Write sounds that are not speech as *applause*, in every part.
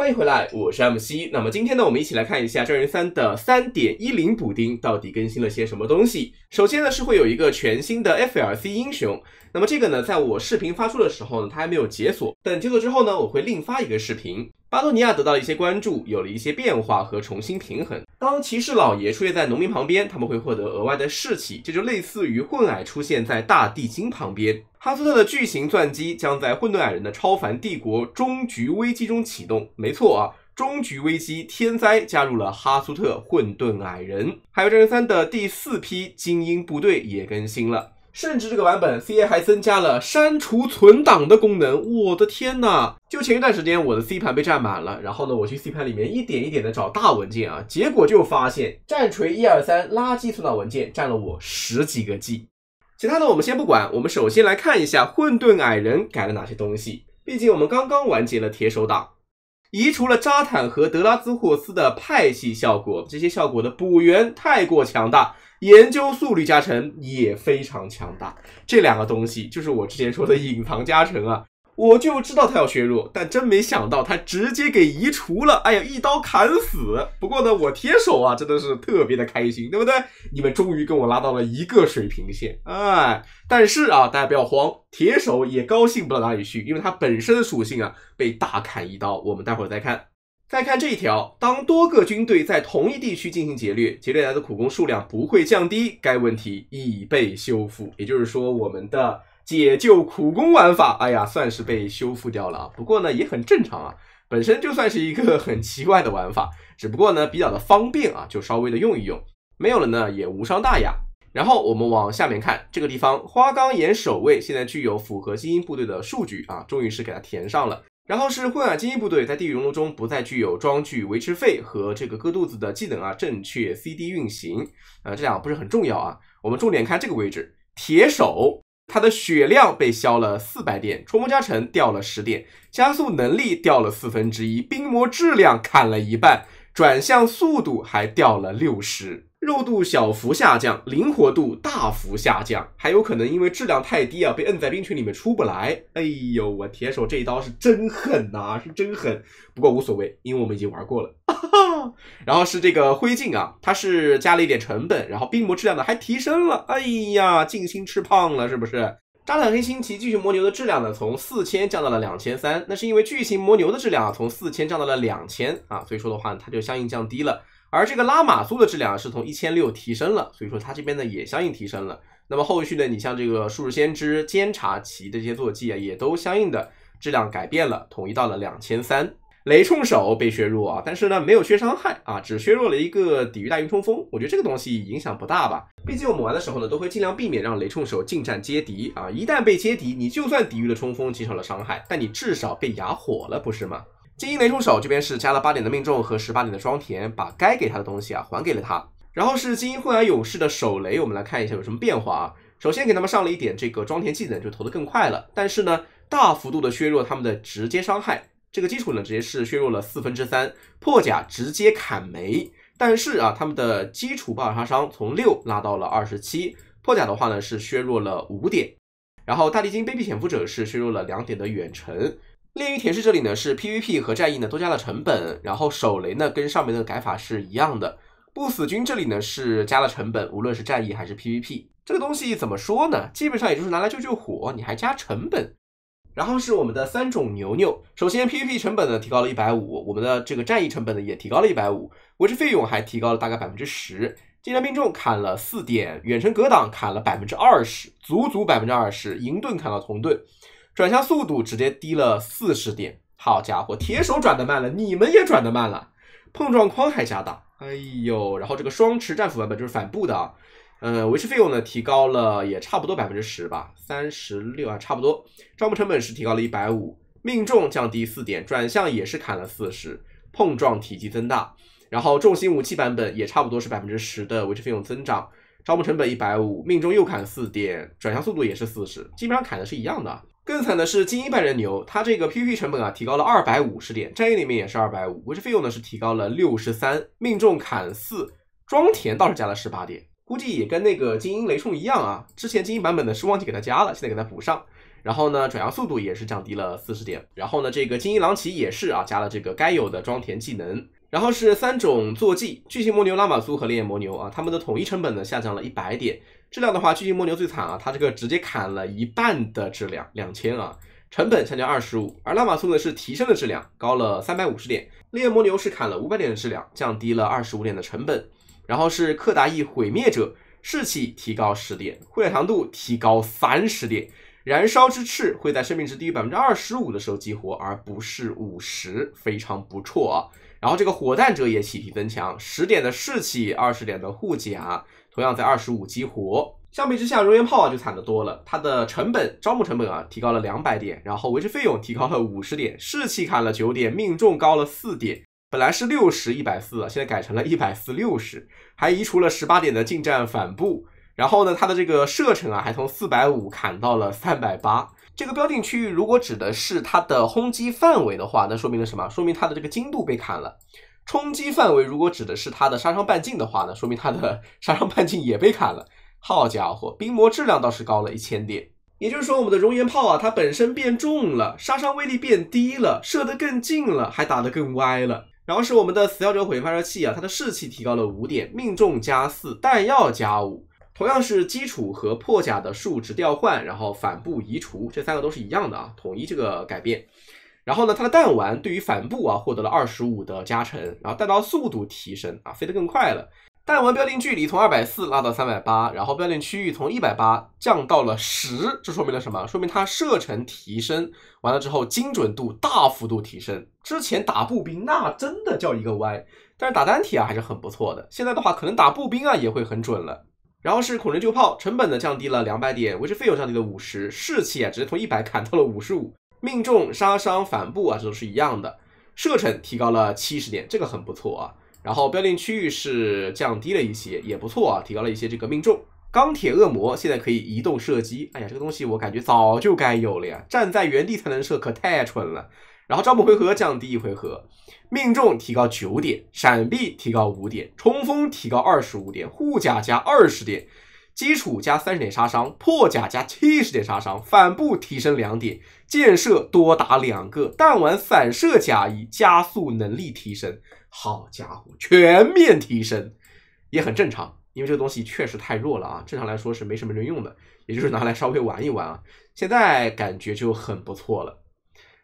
欢迎回来，我是 MC。那么今天呢，我们一起来看一下《真人三》的三点一零补丁到底更新了些什么东西。首先呢，是会有一个全新的 FLC 英雄。那么这个呢，在我视频发出的时候呢，它还没有解锁。等解锁之后呢，我会另发一个视频。巴多尼亚得到了一些关注，有了一些变化和重新平衡。当骑士老爷出现在农民旁边，他们会获得额外的士气，这就类似于混矮出现在大地精旁边。哈苏特的巨型钻机将在混沌矮人的超凡帝国终局危机中启动。没错啊，终局危机天灾加入了哈苏特混沌矮人，还有战神三的第四批精英部队也更新了。甚至这个版本，C A 还增加了删除存档的功能。我的天呐！就前一段时间，我的 C 盘被占满了，然后呢，我去 C 盘里面一点一点的找大文件啊，结果就发现战锤一二三垃圾存档文件占了我十几个 G。其他的我们先不管，我们首先来看一下混沌矮人改了哪些东西。毕竟我们刚刚完结了铁手党，移除了扎坦和德拉兹霍斯的派系效果，这些效果的补元太过强大。研究速率加成也非常强大，这两个东西就是我之前说的隐藏加成啊，我就知道他要削弱，但真没想到他直接给移除了，哎呀，一刀砍死！不过呢，我铁手啊真的是特别的开心，对不对？你们终于跟我拉到了一个水平线，哎，但是啊，大家不要慌，铁手也高兴不到哪里去，因为他本身的属性啊被大砍一刀，我们待会儿再看。再看这一条，当多个军队在同一地区进行劫掠，劫掠来的苦工数量不会降低。该问题已被修复，也就是说，我们的解救苦工玩法，哎呀，算是被修复掉了。不过呢，也很正常啊，本身就算是一个很奇怪的玩法，只不过呢，比较的方便啊，就稍微的用一用，没有了呢，也无伤大雅。然后我们往下面看，这个地方花岗岩守卫现在具有符合精英部队的数据啊，终于是给它填上了。然后是混养精英部队在地狱熔炉中不再具有装具维持费和这个割肚子的技能啊，正确 CD 运行，呃，这两个不是很重要啊。我们重点看这个位置，铁手他的血量被削了四百点，冲锋加成掉了十点，加速能力掉了四分之一，冰魔质量砍了一半，转向速度还掉了六十。肉度小幅下降，灵活度大幅下降，还有可能因为质量太低啊，被摁在冰群里面出不来。哎呦，我铁手这一刀是真狠呐，是真狠。不过无所谓，因为我们已经玩过了。*laughs* 然后是这个灰烬啊，它是加了一点成本，然后冰魔质量呢还提升了。哎呀，尽心吃胖了是不是？扎坦黑心骑巨型魔牛的质量呢，从四千降到了两千三，那是因为巨型魔牛的质量啊，从四千降到了两千啊，所以说的话，它就相应降低了。而这个拉玛苏的质量是从一千六提升了，所以说它这边呢也相应提升了。那么后续呢，你像这个术士先知监察骑这些坐骑啊，也都相应的质量改变了，统一到了两千三。雷冲手被削弱啊，但是呢没有削伤害啊，只削弱了一个抵御大鱼冲锋。我觉得这个东西影响不大吧，毕竟我们玩的时候呢都会尽量避免让雷冲手近战接敌啊，一旦被接敌，你就算抵御了冲锋，减少了伤害，但你至少被哑火了，不是吗？精英雷冲手这边是加了八点的命中和十八点的装填，把该给他的东西啊还给了他。然后是精英混乱勇士的手雷，我们来看一下有什么变化啊。首先给他们上了一点这个装填技能，就投得更快了。但是呢，大幅度的削弱他们的直接伤害，这个基础呢直接是削弱了四分之三。破甲直接砍没，但是啊，他们的基础爆炸杀伤从六拉到了二十七，破甲的话呢是削弱了五点。然后大地精卑鄙潜伏者是削弱了两点的远程。炼狱铁士这里呢是 PVP 和战役呢都加了成本，然后手雷呢跟上面的改法是一样的。不死军这里呢是加了成本，无论是战役还是 PVP，这个东西怎么说呢？基本上也就是拿来救救火，你还加成本。然后是我们的三种牛牛，首先 PVP 成本呢提高了一百五，我们的这个战役成本呢也提高了一百五，维持费用还提高了大概百分之十。近战命中砍了四点，远程格挡砍了百分之二十，足足百分之二十，银盾砍到铜盾。转向速度直接低了四十点，好家伙，铁手转的慢了，你们也转的慢了，碰撞框还加大，哎呦，然后这个双持战斧版本就是反步的啊，呃，维持费用呢提高了也差不多百分之十吧，三十六啊，差不多，招募成本是提高了一百五，命中降低四点，转向也是砍了四十，碰撞体积增大，然后重型武器版本也差不多是百分之十的维持费用增长，招募成本一百五，命中又砍四点，转向速度也是四十，基本上砍的是一样的。更惨的是精英版人牛，它这个 PP 成本啊提高了二百五十点，战役里面也是二百五，维持费用呢是提高了六十三，命中砍四，装填倒是加了十八点，估计也跟那个精英雷冲一样啊，之前精英版本的是忘记给它加了，现在给它补上。然后呢，转向速度也是降低了四十点。然后呢，这个精英狼骑也是啊，加了这个该有的装填技能。然后是三种坐骑，巨型魔牛拉玛苏和烈焰魔牛啊，它们的统一成本呢下降了一百点。质量的话，巨型蜗牛最惨啊，它这个直接砍了一半的质量，两千啊，成本下降二十五。而拉玛苏呢是提升的质量，高了三百五十点。烈焰蜗牛是砍了五百点的质量，降低了二十五点的成本。然后是克达伊毁灭者，士气提高十点，护甲强度提高三十点。燃烧之翅会在生命值低于百分之二十五的时候激活，而不是五十，非常不错啊。然后这个火弹者也体提增强，十点的士气，二十点的护甲。同样在二十五激活，相比之下熔岩炮啊就惨的多了。它的成本招募成本啊提高了两百点，然后维持费用提高了五十点，士气砍了九点，命中高了四点。本来是六十一百四，现在改成了一百四六十，还移除了十八点的近战反步。然后呢，它的这个射程啊，还从四百五砍到了三百八。这个标定区域如果指的是它的轰击范围的话，那说明了什么？说明它的这个精度被砍了。冲击范围如果指的是它的杀伤半径的话呢，说明它的 *laughs* 杀伤半径也被砍了。好家伙，冰魔质量倒是高了一千点，也就是说我们的熔岩炮啊，它本身变重了，杀伤威力变低了，射得更近了，还打得更歪了。然后是我们的死幺者毁发射器啊，它的士气提高了五点，命中加四，弹药加五。同样是基础和破甲的数值调换，然后反步移除，这三个都是一样的啊，统一这个改变。然后呢，它的弹丸对于反步啊获得了二十五的加成，然后弹道速度提升啊，飞得更快了。弹丸标定距离从二百四拉到三百八，然后标定区域从一百八降到了十，这说明了什么？说明它射程提升完了之后，精准度大幅度提升。之前打步兵那真的叫一个歪，但是打单体啊还是很不错的。现在的话，可能打步兵啊也会很准了。然后是恐龙旧炮，成本呢降低了两百点，维持费用降低了五十，士气啊直接从一百砍到了五十五。命中杀伤反步啊，这都是一样的，射程提高了七十点，这个很不错啊。然后标定区域是降低了一些，也不错啊，提高了一些这个命中。钢铁恶魔现在可以移动射击，哎呀，这个东西我感觉早就该有了呀，站在原地才能射，可太蠢了。然后招募回合降低一回合，命中提高九点，闪避提高五点，冲锋提高二十五点，护甲加二十点。基础加三十点杀伤，破甲加七十点杀伤，反步提升两点，建设多打两个，弹丸散射加一，加速能力提升。好家伙，全面提升，也很正常，因为这个东西确实太弱了啊，正常来说是没什么人用的，也就是拿来稍微玩一玩啊。现在感觉就很不错了。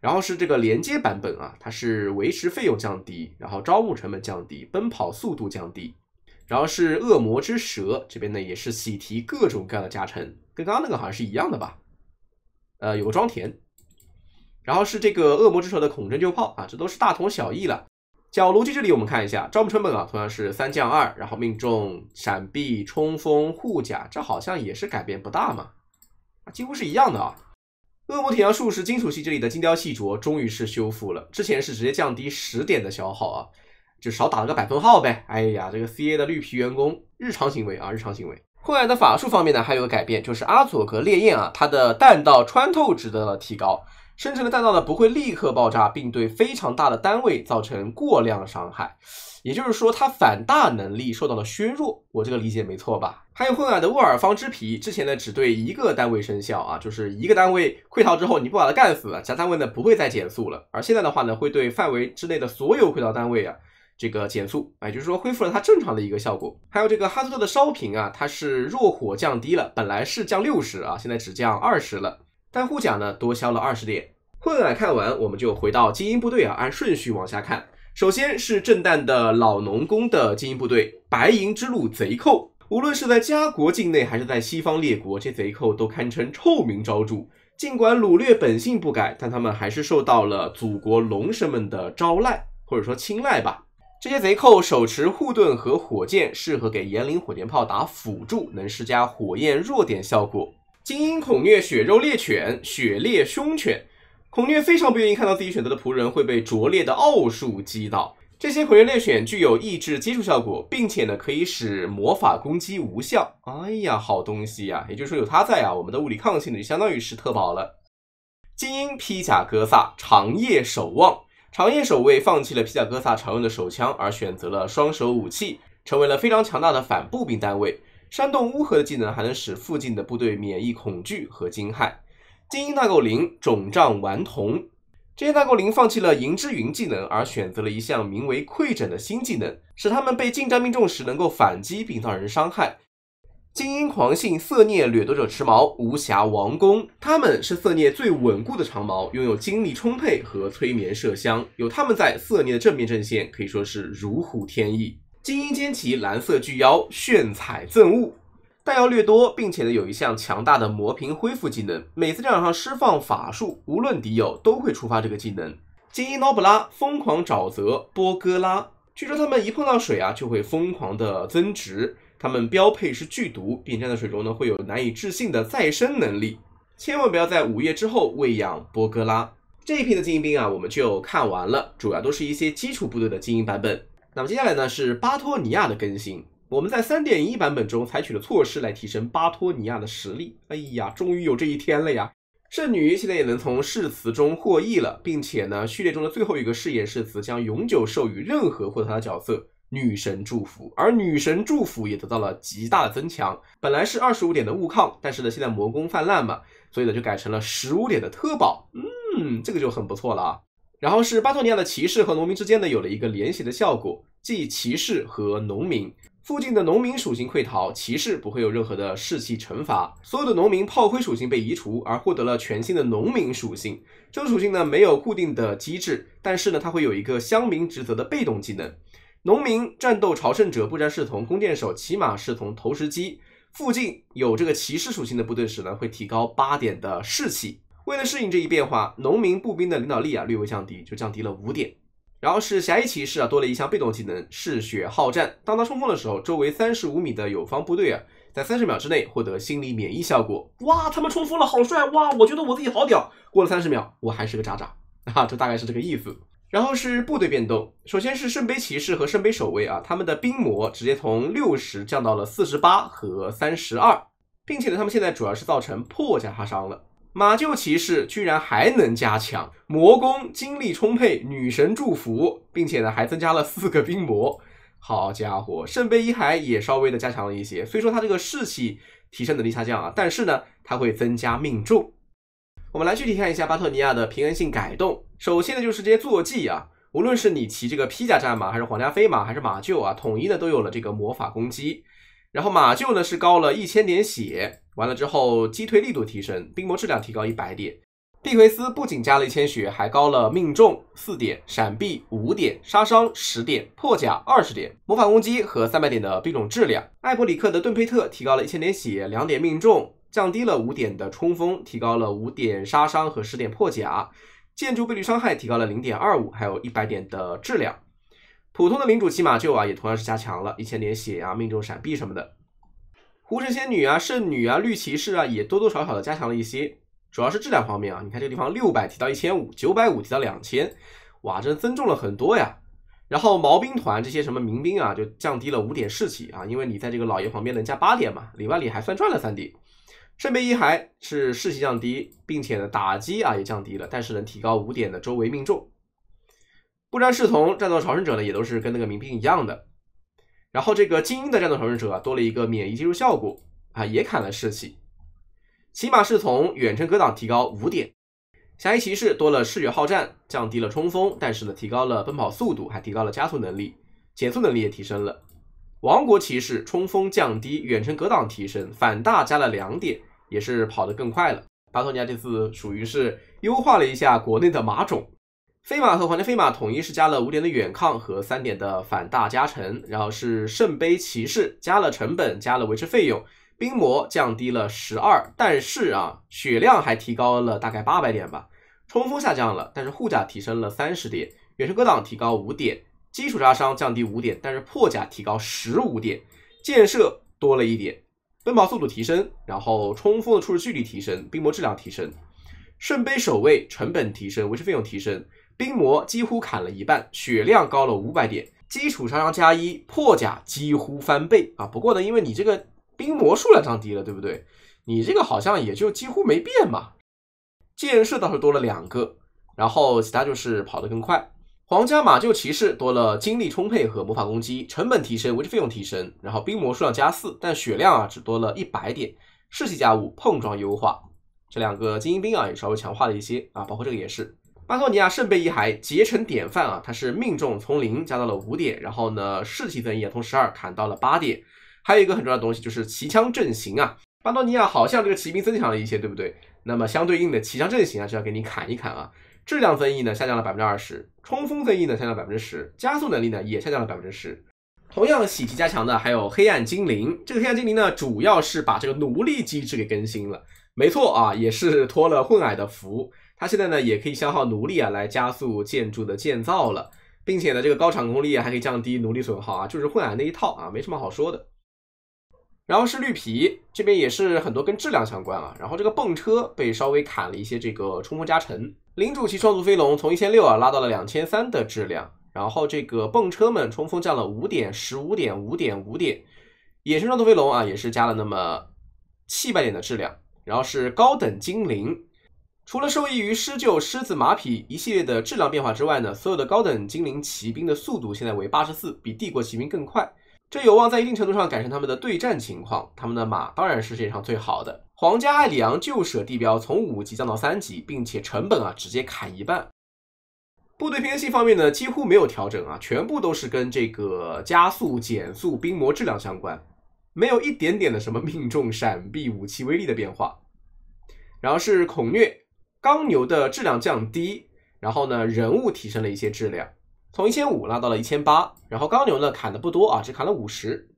然后是这个连接版本啊，它是维持费用降低，然后招募成本降低，奔跑速度降低。然后是恶魔之蛇这边呢，也是喜提各种各样的加成，跟刚刚那个好像是一样的吧？呃，有个装填。然后是这个恶魔之蛇的恐针旧炮啊，这都是大同小异了。角炉机这里我们看一下，招募成本啊，同样是三降二，然后命中、闪避、冲锋、护甲，这好像也是改变不大嘛，几乎是一样的啊。恶魔铁匠术士金属系这里的精雕细琢，终于是修复了，之前是直接降低十点的消耗啊。就少打了个百分号呗。哎呀，这个 C A 的绿皮员工日常行为啊，日常行为。混乱的法术方面呢，还有个改变，就是阿佐格烈焰啊，它的弹道穿透值得提高，生成的弹道呢不会立刻爆炸，并对非常大的单位造成过量伤害。也就是说，它反大能力受到了削弱。我这个理解没错吧？还有混乱的沃尔方之皮，之前呢只对一个单位生效啊，就是一个单位溃逃之后，你不把它干死，其他单位呢不会再减速了。而现在的话呢，会对范围之内的所有溃逃单位啊。这个减速，哎，就是说恢复了它正常的一个效果。还有这个哈斯特的烧瓶啊，它是弱火降低了，本来是降六十啊，现在只降二十了。但护甲呢多消了二十点。混眼看完，我们就回到精英部队啊，按顺序往下看。首先是震旦的老农工的精英部队，白银之路贼寇。无论是在家国境内还是在西方列国，这贼寇都堪称臭名昭著。尽管掳掠本性不改，但他们还是受到了祖国龙神们的招睐，或者说青睐吧。这些贼寇手持护盾和火箭，适合给炎灵火箭炮打辅助，能施加火焰弱点效果。精英恐虐血肉猎犬、血猎凶犬，恐虐非常不愿意看到自己选择的仆人会被拙劣的奥术击倒。这些孔虐猎犬具有抑制接触效果，并且呢，可以使魔法攻击无效。哎呀，好东西呀！也就是说，有它在啊，我们的物理抗性呢就相当于是特保了。精英披甲哥萨长夜守望。长夜守卫放弃了皮甲哥萨常用的手枪，而选择了双手武器，成为了非常强大的反步兵单位。煽动乌合的技能还能使附近的部队免疫恐惧和惊骇。精英大狗灵肿胀顽童，这些大狗灵放弃了银之云技能，而选择了一项名为溃诊的新技能，使他们被近战命中时能够反击并造成伤害。精英狂性色孽掠夺者持矛无暇王宫，他们是色孽最稳固的长矛，拥有精力充沛和催眠麝香。有他们在色孽的正面阵线可以说是如虎添翼。精英尖骑蓝色巨妖炫彩憎恶，弹药略多，并且呢有一项强大的魔瓶恢复技能，每次战场上施放法术，无论敌友都会触发这个技能。精英诺布拉疯狂沼泽波哥拉，据说他们一碰到水啊就会疯狂的增值。它们标配是剧毒，并且在水中呢会有难以置信的再生能力。千万不要在午夜之后喂养波哥拉。这一批的精英兵啊，我们就看完了，主要都是一些基础部队的精英版本。那么接下来呢是巴托尼亚的更新。我们在3.1版本中采取了措施来提升巴托尼亚的实力。哎呀，终于有这一天了呀！圣女现在也能从誓词中获益了，并且呢，序列中的最后一个誓言誓词将永久授予任何获得它的角色。女神祝福，而女神祝福也得到了极大的增强。本来是二十五点的物抗，但是呢，现在魔攻泛滥嘛，所以呢就改成了十五点的特保。嗯，这个就很不错了啊。然后是巴托尼亚的骑士和农民之间呢有了一个联系的效果，即骑士和农民附近的农民属性溃逃，骑士不会有任何的士气惩罚。所有的农民炮灰属性被移除，而获得了全新的农民属性。这种属性呢没有固定的机制，但是呢它会有一个乡民职责的被动技能。农民战斗朝圣者步战士从、弓箭手骑马士从、投石机附近有这个骑士属性的部队时呢，会提高八点的士气。为了适应这一变化，农民步兵的领导力啊略微降低，就降低了五点。然后是侠义骑士啊，多了一项被动技能嗜血好战。当他冲锋的时候，周围三十五米的友方部队啊，在三十秒之内获得心理免疫效果。哇，他们冲锋了，好帅！哇，我觉得我自己好屌。过了三十秒，我还是个渣渣啊，这 *laughs* 大概是这个意思。然后是部队变动，首先是圣杯骑士和圣杯守卫啊，他们的兵魔直接从六十降到了四十八和三十二，并且呢，他们现在主要是造成破甲他伤了。马厩骑士居然还能加强，魔攻精力充沛，女神祝福，并且呢还增加了四个兵魔。好家伙，圣杯一还也稍微的加强了一些。虽说他这个士气提升能力下降啊，但是呢，他会增加命中。我们来具体看一下巴特尼亚的平衡性改动。首先呢，就是这些坐骑啊，无论是你骑这个披甲战马，还是皇家飞马，还是马厩啊，统一的都有了这个魔法攻击。然后马厩呢是高了一千点血，完了之后击退力度提升，冰魔质量提高一百点。蒂奎斯不仅加了一千血，还高了命中四点，闪避五点，杀伤十点，破甲二十点，魔法攻击和三百点的冰种质量。艾伯里克的盾佩特提高了一千点血，两点命中。降低了五点的冲锋，提高了五点杀伤和十点破甲，建筑倍率伤害提高了零点二五，还有一百点的质量。普通的领主骑马厩啊，也同样是加强了一千点血呀，命中、闪避什么的。狐神仙女啊，圣女啊，绿骑士啊，也多多少少的加强了一些，主要是质量方面啊。你看这个地方六百提到一千五，九百五提到两千，哇，真增重了很多呀。然后毛兵团这些什么民兵啊，就降低了五点士气啊，因为你在这个老爷旁边能加八点嘛，里外里还算赚了三点。圣杯一还是士气降低，并且呢打击啊也降低了，但是能提高五点的周围命中。不沾侍从战斗逃生者呢也都是跟那个民兵一样的，然后这个精英的战斗逃生者啊多了一个免疫技术效果啊也砍了士气，骑马侍从远程格挡提高五点，侠义骑士多了视觉好战，降低了冲锋，但是呢提高了奔跑速度，还提高了加速能力，减速能力也提升了。王国骑士冲锋降低，远程格挡提升，反大加了两点，也是跑得更快了。巴托尼亚这次属于是优化了一下国内的马种，飞马和皇家飞马统一是加了五点的远抗和三点的反大加成，然后是圣杯骑士加了成本，加了维持费用，冰魔降低了十二，但是啊血量还提高了大概八百点吧，冲锋下降了，但是护甲提升了三十点，远程格挡提高五点。基础杀伤降低五点，但是破甲提高十五点，建设多了一点，奔跑速度提升，然后冲锋的初始距离提升，冰魔质量提升，圣杯守卫成本提升，维持费用提升，冰魔几乎砍了一半，血量高了五百点，基础杀伤加一，破甲几乎翻倍啊！不过呢，因为你这个冰魔数量降低了，对不对？你这个好像也就几乎没变嘛，建设倒是多了两个，然后其他就是跑得更快。皇家马厩骑士多了精力充沛和魔法攻击，成本提升，维持费用提升，然后兵魔数量加四，但血量啊只多了一百点。士气加五，碰撞优化，这两个精英兵啊也稍微强化了一些啊，包括这个也是。巴托尼亚圣杯遗骸结成典范啊，它是命中从零加到了五点，然后呢士气分也从十二砍到了八点。还有一个很重要的东西就是骑枪阵型啊，巴托尼亚好像这个骑兵增强了一些，对不对？那么相对应的骑枪阵型啊是要给你砍一砍啊。质量增益呢下降了百分之二十，冲锋增益呢下降百分之十，加速能力呢也下降了百分之十。同样喜提加强的还有黑暗精灵，这个黑暗精灵呢主要是把这个奴隶机制给更新了，没错啊，也是托了混矮的福，它现在呢也可以消耗奴隶啊来加速建筑的建造了，并且呢这个高产功力还可以降低奴隶损耗啊，就是混矮那一套啊，没什么好说的。然后是绿皮这边也是很多跟质量相关啊，然后这个泵车被稍微砍了一些这个冲锋加成。领主骑双足飞龙从一千六啊拉到了两千三的质量，然后这个泵车们冲锋降了五点十五点五点五点，野生双足飞龙啊也是加了那么七百点的质量，然后是高等精灵，除了受益于狮鹫、狮子马匹一系列的质量变化之外呢，所有的高等精灵骑兵的速度现在为八十四，比帝国骑兵更快，这有望在一定程度上改善他们的对战情况，他们的马当然是世界上最好的。皇家艾里昂旧舍地标从五级降到三级，并且成本啊直接砍一半。部队偏性方面呢几乎没有调整啊，全部都是跟这个加速、减速、冰魔质量相关，没有一点点的什么命中、闪避、武器威力的变化。然后是恐虐，钢牛的质量降低，然后呢人物提升了一些质量，从一千五拉到了一千八，然后钢牛呢砍的不多啊，只砍了五十。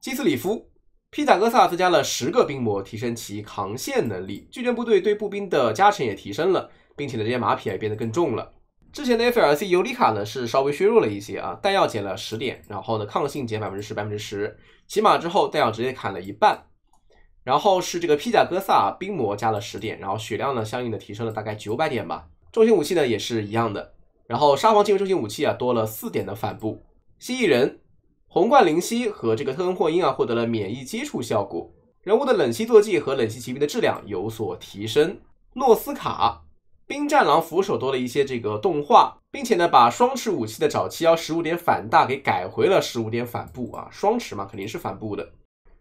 基斯里夫。披甲哥萨增加了十个兵模，提升其扛线能力。巨人部队对步兵的加成也提升了，并且呢，这些马匹也变得更重了。之前的菲尔 C 尤里卡呢是稍微削弱了一些啊，弹药减了十点，然后呢，抗性减百分之十，百分之十骑马之后弹药直接砍了一半。然后是这个披甲哥萨冰魔加了十点，然后血量呢相应的提升了大概九百点吧。重型武器呢也是一样的。然后沙皇进入重型武器啊多了四点的反步蜥蜴人。红冠灵犀和这个特恩霍因啊获得了免疫接触效果，人物的冷息坐骑和冷息骑兵的质量有所提升。诺斯卡冰战狼扶手多了一些这个动画，并且呢把双持武器的早期要十五点反大给改回了十五点反布啊，双持嘛肯定是反布的。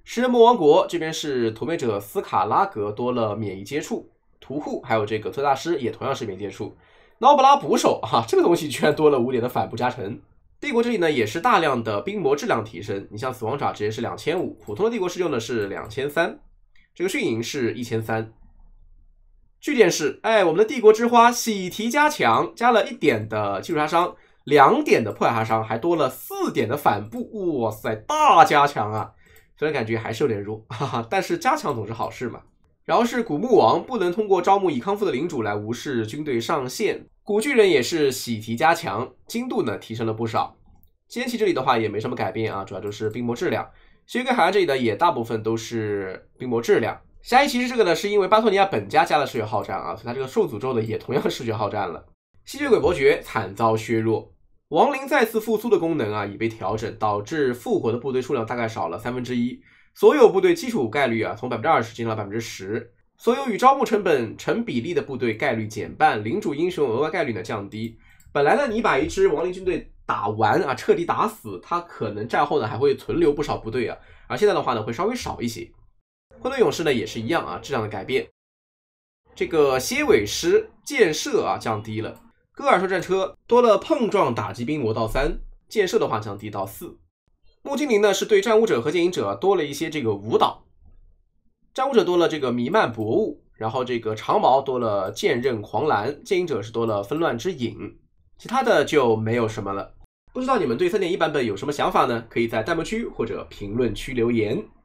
食人魔王国这边是屠灭者斯卡拉格多了免疫接触，屠户还有这个特大师也同样是免疫接触。劳布拉捕手哈这个东西居然多了五点的反步加成。帝国这里呢也是大量的冰魔质量提升，你像死亡爪直接是两千五，普通的帝国适用的是两千三，这个训营是一千三，巨点是哎，我们的帝国之花喜提加强，加了一点的基础杀伤，两点的破坏杀伤，还多了四点的反步，哇塞，大加强啊！虽然感觉还是有点弱，哈哈，但是加强总是好事嘛。然后是古墓王不能通过招募已康复的领主来无视军队上限。古巨人也是喜提加强，精度呢提升了不少。仙骑这里的话也没什么改变啊，主要就是冰魔质量。薛克海岸这里的也大部分都是冰魔质量。侠义骑士这个呢是因为巴托尼亚本家加了嗜血好战啊，所以他这个受诅咒的也同样嗜血好战了。吸血鬼伯爵惨遭削弱。亡灵再次复苏的功能啊已被调整，导致复活的部队数量大概少了三分之一。所有部队基础概率啊，从百分之二十降到了百分之十。所有与招募成本成比例的部队概率减半。领主英雄额外概率呢降低。本来呢，你把一支亡灵军队打完啊，彻底打死，它可能战后呢还会存留不少部队啊。而现在的话呢，会稍微少一些。混沌勇士呢也是一样啊，质量的改变。这个蝎尾狮建设啊降低了。戈尔特战车多了碰撞打击兵魔道三，建设的话降低到四。木精灵呢，是对战舞者和剑影者多了一些这个舞蹈，战舞者多了这个弥漫薄雾，然后这个长矛多了剑刃狂澜，剑影者是多了纷乱之影，其他的就没有什么了。不知道你们对三点一版本有什么想法呢？可以在弹幕区或者评论区留言。